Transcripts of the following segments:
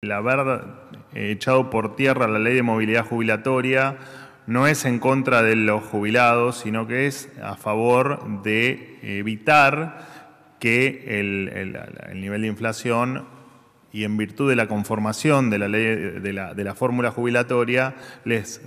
el haber echado por tierra la ley de movilidad jubilatoria no es en contra de los jubilados, sino que es a favor de evitar que el, nivel de inflación y en virtud de la conformación de la, ley, de la, de la fórmula jubilatoria les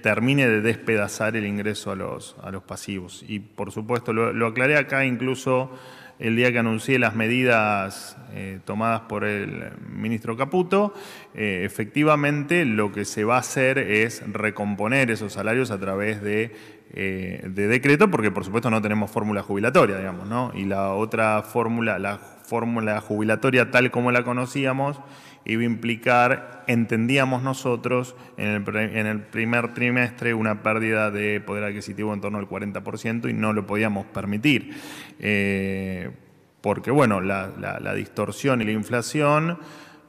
termine de despedazar el ingreso a los, a los pasivos. Y por supuesto, lo, aclaré acá incluso el día que anuncié las medidas eh, tomadas por el ministro Caputo, eh, efectivamente lo que se va a hacer es recomponer esos salarios a través de eh, de decreto, porque por supuesto no tenemos fórmula jubilatoria, digamos, ¿no? Y la otra fórmula, la fórmula jubilatoria tal como la conocíamos iba a implicar, entendíamos nosotros, en el, primer trimestre una pérdida de poder adquisitivo en torno al 40% y no lo podíamos permitir. Eh, porque, bueno, la, distorsión y la inflación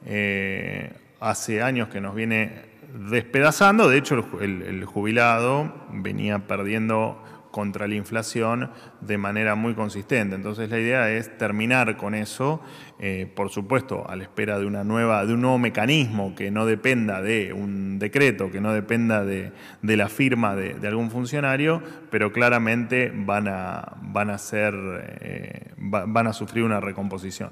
eh, hace años que nos viene despedazando. De hecho, el jubilado venía perdiendo contra la inflación de manera muy consistente. Entonces la idea es terminar con eso, eh, por supuesto, a la espera de una nueva, de un nuevo mecanismo que no dependa de un decreto, que no dependa de, la firma de, algún funcionario, pero claramente van a, van a ser, eh, van a sufrir una recomposición.